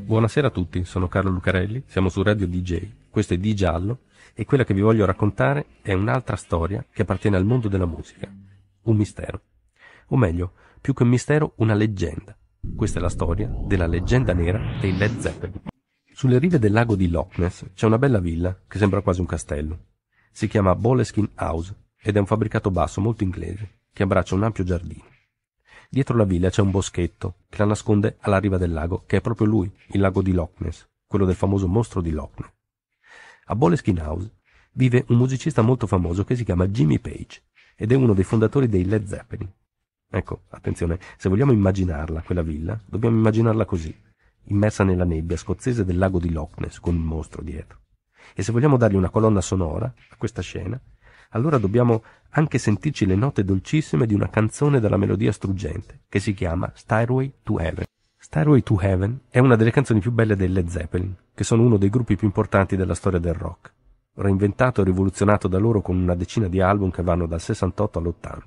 Buonasera a tutti, sono Carlo Lucarelli, siamo su Radio DJ, questo è Di Giallo e quella che vi voglio raccontare è un'altra storia che appartiene al mondo della musica, un mistero. O meglio, più che un mistero, una leggenda. Questa è la storia della leggenda nera dei Led Zeppelin. Sulle rive del lago di Loch Ness c'è una bella villa che sembra quasi un castello. Si chiama Boleskin House ed è un fabbricato basso molto inglese che abbraccia un ampio giardino. Dietro la villa c'è un boschetto che la nasconde alla riva del lago, che è proprio lui, il lago di Loch Ness, quello del famoso mostro di Loch Ness. A Boleskine House vive un musicista molto famoso che si chiama Jimmy Page ed è uno dei fondatori dei Led Zeppelin. Ecco, attenzione, se vogliamo immaginarla, quella villa, dobbiamo immaginarla così, immersa nella nebbia scozzese del lago di Loch Ness con un mostro dietro. E se vogliamo dargli una colonna sonora a questa scena, allora dobbiamo anche sentirci le note dolcissime di una canzone dalla melodia struggente, che si chiama Stairway to Heaven. Stairway to Heaven è una delle canzoni più belle dei Led Zeppelin, che sono uno dei gruppi più importanti della storia del rock, reinventato e rivoluzionato da loro con una decina di album che vanno dal 68 all'80.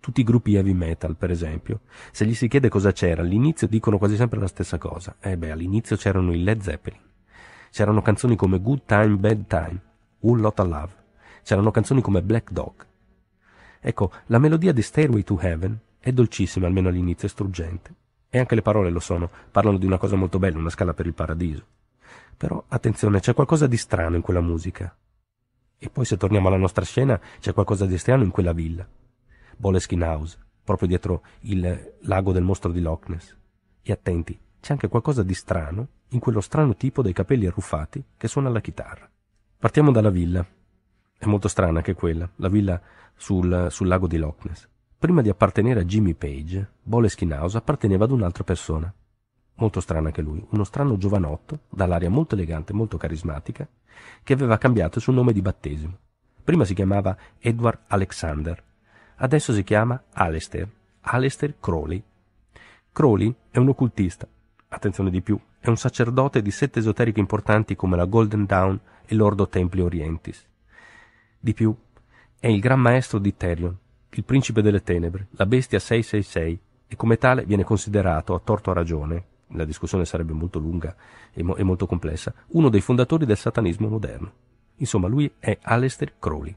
Tutti i gruppi heavy metal, per esempio, se gli si chiede cosa c'era all'inizio dicono quasi sempre la stessa cosa. Eh beh, all'inizio c'erano i Led Zeppelin. C'erano canzoni come Good Time, Bad Time, Who Lot of Love, c'erano canzoni come Black Dog. Ecco, la melodia di Stairway to Heaven è dolcissima, almeno all'inizio, e struggente. E anche le parole lo sono, parlano di una cosa molto bella, una scala per il paradiso. Però, attenzione, c'è qualcosa di strano in quella musica. E poi, se torniamo alla nostra scena, c'è qualcosa di strano in quella villa. Boleskin House, proprio dietro il lago del mostro di Loch Ness. E attenti, c'è anche qualcosa di strano in quello strano tipo dei capelli arruffati che suona la chitarra. Partiamo dalla villa, è molto strana anche quella, la villa sul, sul lago di Loch Ness. Prima di appartenere a Jimmy Page, Boleskine House apparteneva ad un'altra persona, molto strano anche lui, uno strano giovanotto, dall'aria molto elegante e molto carismatica, che aveva cambiato il suo nome di battesimo. Prima si chiamava Edward Alexander, adesso si chiama Alistair, Alistair Crowley. Crowley è un occultista, attenzione di più, è un sacerdote di sette esoteriche importanti come la Golden Dawn e l'Ordo Templi Orientis. Di più, è il Gran Maestro di Therion, il Principe delle Tenebre, la Bestia 666, e come tale viene considerato, a torto a ragione, la discussione sarebbe molto lunga e, mo- e molto complessa, uno dei fondatori del satanismo moderno. Insomma, lui è Aleister Crowley.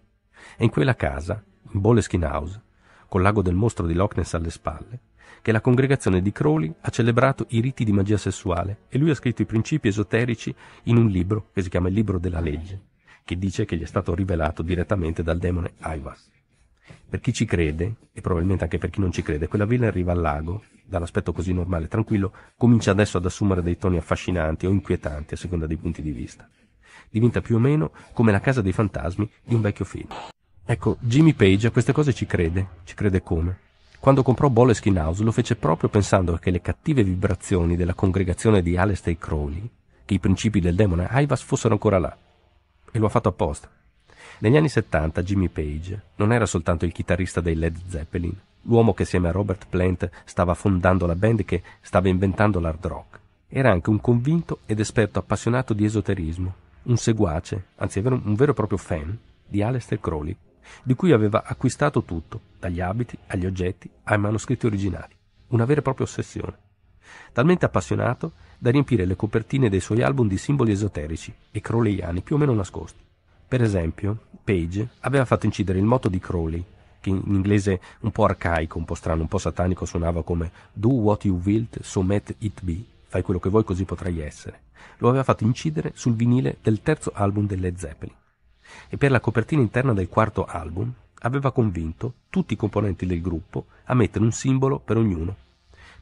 È in quella casa, in Boleskin House, col lago del mostro di Loch Ness alle spalle, che la congregazione di Crowley ha celebrato i riti di magia sessuale e lui ha scritto i principi esoterici in un libro che si chiama Il libro della legge che dice che gli è stato rivelato direttamente dal demone Aivas. Per chi ci crede, e probabilmente anche per chi non ci crede, quella villa in riva al lago, dall'aspetto così normale e tranquillo, comincia adesso ad assumere dei toni affascinanti o inquietanti a seconda dei punti di vista. Diventa più o meno come la casa dei fantasmi di un vecchio film. Ecco, Jimmy Page a queste cose ci crede, ci crede come? Quando comprò Boleskin House lo fece proprio pensando che le cattive vibrazioni della congregazione di Alistair Crowley, che i principi del demone Aivas fossero ancora là, e lo ha fatto apposta. Negli anni 70 Jimmy Page non era soltanto il chitarrista dei Led Zeppelin, l'uomo che assieme a Robert Plant stava fondando la band che stava inventando l'hard rock. Era anche un convinto ed esperto appassionato di esoterismo, un seguace, anzi un vero e proprio fan, di Aleister Crowley, di cui aveva acquistato tutto, dagli abiti agli oggetti ai manoscritti originali. Una vera e propria ossessione talmente appassionato da riempire le copertine dei suoi album di simboli esoterici e crowleyani più o meno nascosti. Per esempio, Page aveva fatto incidere il motto di Crowley, che in inglese un po' arcaico, un po' strano, un po' satanico suonava come Do what you wilt, so met it be, fai quello che vuoi così potrai essere. Lo aveva fatto incidere sul vinile del terzo album delle Zeppelin. E per la copertina interna del quarto album aveva convinto tutti i componenti del gruppo a mettere un simbolo per ognuno.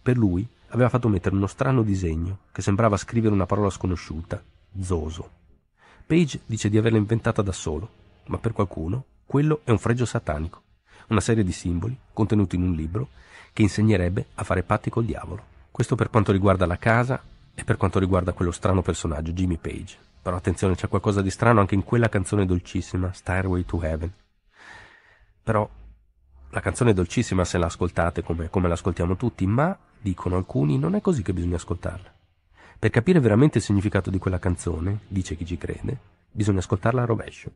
Per lui aveva fatto mettere uno strano disegno che sembrava scrivere una parola sconosciuta, zoso. Page dice di averla inventata da solo, ma per qualcuno quello è un fregio satanico, una serie di simboli contenuti in un libro che insegnerebbe a fare patti col diavolo. Questo per quanto riguarda la casa e per quanto riguarda quello strano personaggio, Jimmy Page. Però attenzione, c'è qualcosa di strano anche in quella canzone dolcissima, Stairway to Heaven. Però la canzone è dolcissima se la ascoltate come, come l'ascoltiamo tutti, ma dicono alcuni, non è così che bisogna ascoltarla. Per capire veramente il significato di quella canzone, dice chi ci crede, bisogna ascoltarla a rovescio.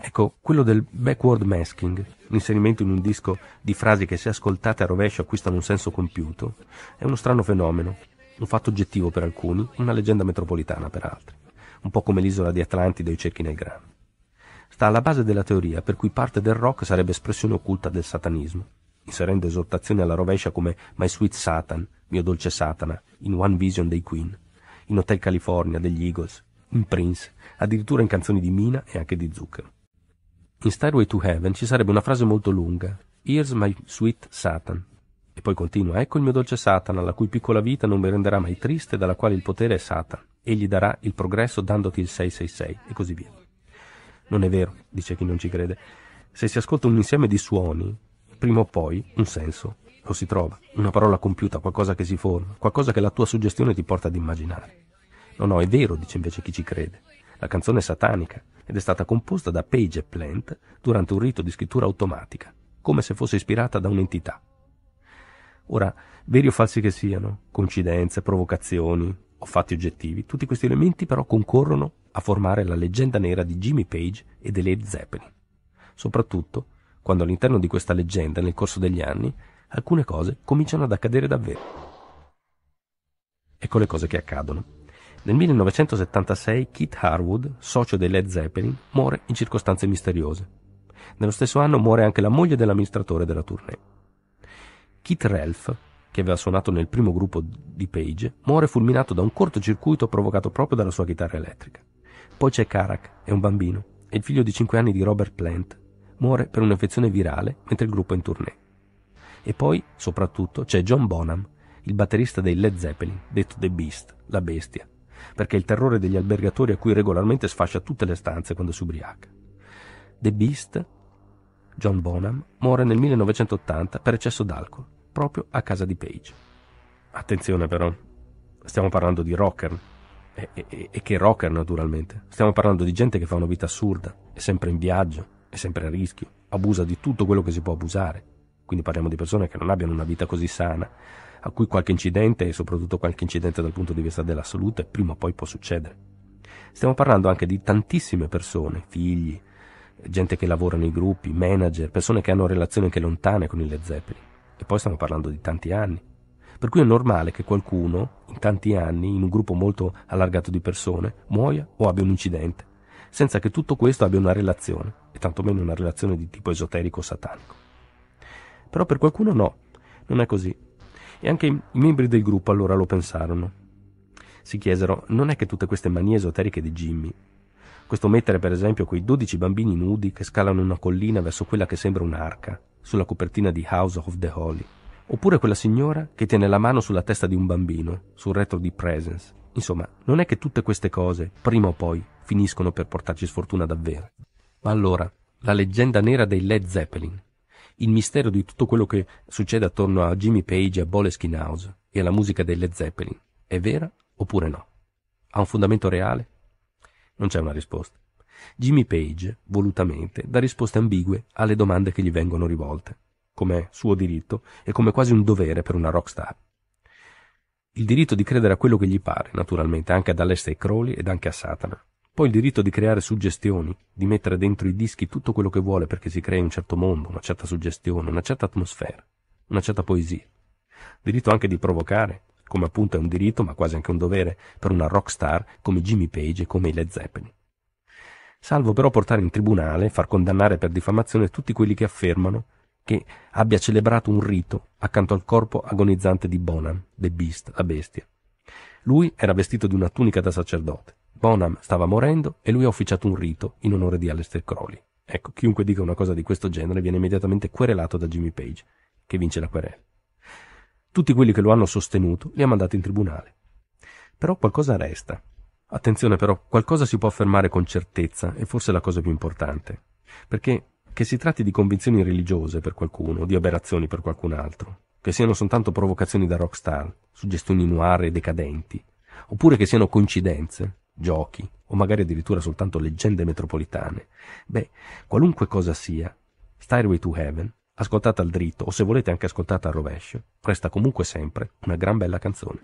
Ecco, quello del backward masking, l'inserimento in un disco di frasi che se ascoltate a rovescio acquistano un senso compiuto, è uno strano fenomeno, un fatto oggettivo per alcuni, una leggenda metropolitana per altri, un po' come l'isola di Atlantide o i cerchi nel grano. Sta alla base della teoria per cui parte del rock sarebbe espressione occulta del satanismo, inserendo esortazioni alla rovescia come My Sweet Satan, mio dolce Satana, in One Vision dei Queen, in Hotel California degli Eagles, in Prince, addirittura in canzoni di Mina e anche di Zucchero. In Stairway to Heaven ci sarebbe una frase molto lunga, Here's my sweet Satan. E poi continua, ecco il mio dolce Satana, la cui piccola vita non mi renderà mai triste, dalla quale il potere è Satan. Egli darà il progresso dandoti il 666 e così via. Non è vero, dice chi non ci crede. Se si ascolta un insieme di suoni, prima o poi un senso lo si trova, una parola compiuta, qualcosa che si forma, qualcosa che la tua suggestione ti porta ad immaginare. No, no, è vero, dice invece chi ci crede. La canzone è satanica ed è stata composta da Page e Plant durante un rito di scrittura automatica, come se fosse ispirata da un'entità. Ora, veri o falsi che siano, coincidenze, provocazioni o fatti oggettivi, tutti questi elementi però concorrono a formare la leggenda nera di Jimmy Page e delle Zeppelin. Soprattutto quando all'interno di questa leggenda, nel corso degli anni, alcune cose cominciano ad accadere davvero. Ecco le cose che accadono. Nel 1976 Keith Harwood, socio dei Led Zeppelin, muore in circostanze misteriose. Nello stesso anno muore anche la moglie dell'amministratore della tournée. Keith Ralph, che aveva suonato nel primo gruppo di Page, muore fulminato da un cortocircuito provocato proprio dalla sua chitarra elettrica. Poi c'è Karak, è un bambino, è il figlio di 5 anni di Robert Plant, muore per un'infezione virale mentre il gruppo è in tournée. E poi, soprattutto, c'è John Bonham, il batterista dei Led Zeppelin, detto The Beast, la bestia, perché è il terrore degli albergatori a cui regolarmente sfascia tutte le stanze quando si ubriaca. The Beast, John Bonham, muore nel 1980 per eccesso d'alcol, proprio a casa di Page. Attenzione però, stiamo parlando di rocker, e, e, e che rocker naturalmente, stiamo parlando di gente che fa una vita assurda, è sempre in viaggio, è sempre a rischio, abusa di tutto quello che si può abusare. Quindi parliamo di persone che non abbiano una vita così sana, a cui qualche incidente, e soprattutto qualche incidente dal punto di vista della salute, prima o poi può succedere. Stiamo parlando anche di tantissime persone, figli, gente che lavora nei gruppi, manager, persone che hanno relazioni anche lontane con i Led Zeppelin. E poi stiamo parlando di tanti anni. Per cui è normale che qualcuno, in tanti anni, in un gruppo molto allargato di persone, muoia o abbia un incidente senza che tutto questo abbia una relazione, e tantomeno una relazione di tipo esoterico-satanico. Però per qualcuno no, non è così. E anche i membri del gruppo allora lo pensarono. Si chiesero, non è che tutte queste manie esoteriche di Jimmy, questo mettere per esempio quei 12 bambini nudi che scalano una collina verso quella che sembra un'arca, sulla copertina di House of the Holy, oppure quella signora che tiene la mano sulla testa di un bambino, sul retro di Presence. Insomma, non è che tutte queste cose, prima o poi, finiscono per portarci sfortuna davvero. Ma allora, la leggenda nera dei Led Zeppelin, il mistero di tutto quello che succede attorno a Jimmy Page, a Boleskine House e alla musica dei Led Zeppelin, è vera oppure no? Ha un fondamento reale? Non c'è una risposta. Jimmy Page, volutamente, dà risposte ambigue alle domande che gli vengono rivolte, come suo diritto e come quasi un dovere per una rockstar. Il diritto di credere a quello che gli pare, naturalmente, anche ad Aleister Crowley ed anche a Satana, poi il diritto di creare suggestioni, di mettere dentro i dischi tutto quello che vuole perché si crea un certo mondo, una certa suggestione, una certa atmosfera, una certa poesia. Diritto anche di provocare, come appunto è un diritto ma quasi anche un dovere per una rock star come Jimmy Page e come i Led Zeppelin. Salvo però portare in tribunale e far condannare per diffamazione tutti quelli che affermano che abbia celebrato un rito accanto al corpo agonizzante di Bonan, The Beast, la bestia. Lui era vestito di una tunica da sacerdote Bonham stava morendo e lui ha officiato un rito in onore di Aleister Crowley. Ecco, chiunque dica una cosa di questo genere viene immediatamente querelato da Jimmy Page, che vince la querela. Tutti quelli che lo hanno sostenuto li ha mandati in tribunale. Però qualcosa resta. Attenzione però, qualcosa si può affermare con certezza, e forse è la cosa più importante. Perché che si tratti di convinzioni religiose per qualcuno, di aberrazioni per qualcun altro, che siano soltanto provocazioni da rockstar, suggestioni noire e decadenti, oppure che siano coincidenze, giochi, o magari addirittura soltanto leggende metropolitane. Beh, qualunque cosa sia, Stairway to Heaven, ascoltata al dritto o se volete anche ascoltata al rovescio, resta comunque sempre una gran bella canzone.